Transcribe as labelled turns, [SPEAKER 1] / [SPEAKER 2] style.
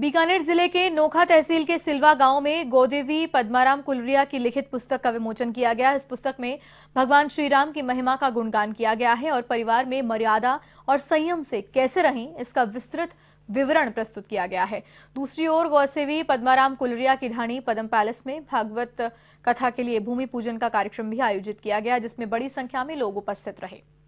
[SPEAKER 1] बीकानेर जिले के नोखा तहसील के सिलवा गांव में गोदेवी पद्माराम कुलरिया की लिखित पुस्तक का विमोचन किया गया इस पुस्तक में भगवान श्रीराम की महिमा का गुणगान किया गया है और परिवार में मर्यादा और संयम से कैसे रहें इसका विस्तृत विवरण प्रस्तुत किया गया है दूसरी ओर गौसेवी पद्माराम कुलरिया की ढाणी पदम पैलेस में भागवत कथा के लिए भूमि पूजन का कार्यक्रम भी आयोजित किया गया जिसमें बड़ी संख्या में लोग उपस्थित रहे